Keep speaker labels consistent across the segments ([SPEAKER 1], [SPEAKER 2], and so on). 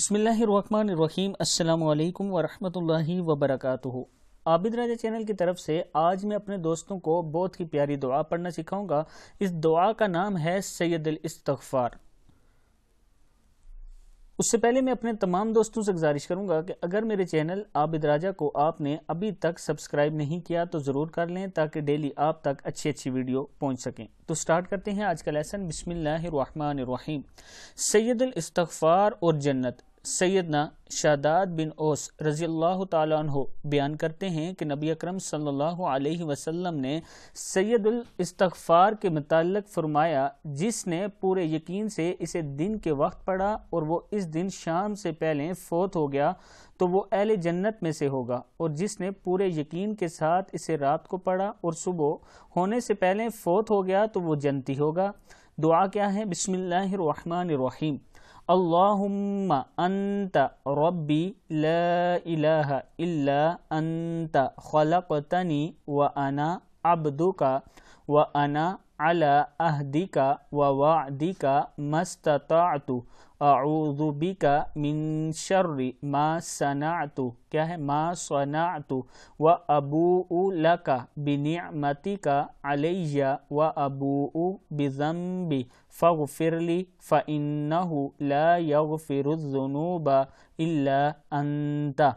[SPEAKER 1] बसमीम् अल्लाम वरहमतुल्लाहि वबरकातुहु आबिद राजा चैनल की तरफ से आज मैं अपने दोस्तों को बहुत ही प्यारी दुआ पढ़ना सिखाऊंगा इस दुआ का नाम है सैद इस्तफ़ार उससे पहले मैं अपने तमाम दोस्तों से गुजारिश करूंगा कि अगर मेरे चैनल आबिद राजा को आपने अभी तक सब्सक्राइब नहीं किया तो ज़रूर कर लें ताकि डेली आप तक अच्छी अच्छी वीडियो पहुंच सकें तो स्टार्ट करते हैं आज का लेसन बिसमीम सैदल इस्तफ़ार और जन्नत सैदना शादाद बिन ओस रज़ी अल्लाह तु बयान करते हैं कि नबी अकरम सल्लल्लाहु अलैहि वसल्लम ने सैदुल इस्तगफार के मतलब फरमाया जिसने पूरे यकीन से इसे दिन के वक्त पढ़ा और वो इस दिन शाम से पहले फोत हो गया तो वो अहल जन्नत में से होगा और जिसने पूरे यकीन के साथ इसे रात को पढ़ा और सुबह होने से पहले फोत हो गया तो वह जन्नती होगा दुआ क्या है बिसमीम اللهم أنت ربي لا إله إلا أنت خلقتني وأنا عبدك وأنا على أهدك ووعدك ما استطعت أعوذ بك من شر ما صنعت كه ما صنعت وأبوء لك بنعمتك علي وأبوء بذنبي فاغفر لي فإنه لا يغفر الذنوب إلا أنت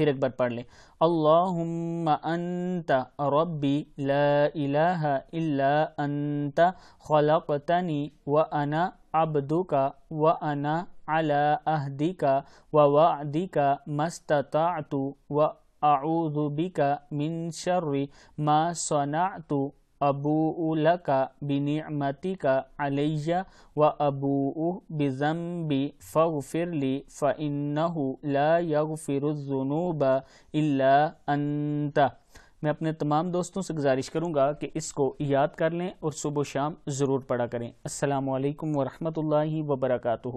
[SPEAKER 1] फिर एक बार पढ़ लें اللهم أنت ربي لا إله إلا أنت خلقتني وأنا عبدك وأنا على أهدك ووعدك ما استطعت وأعوذ بك من شر ما صنعت अबूल का बिनमती का अलैया व अबू बिजम्बी फ़िरली फ़िन ला अंत मैं अपने तमाम दोस्तों से गुजारिश करूँगा कि इसको याद कर लें और सुबह शाम ज़रूर पढ़ा करें असलकम वरहमल वबरकू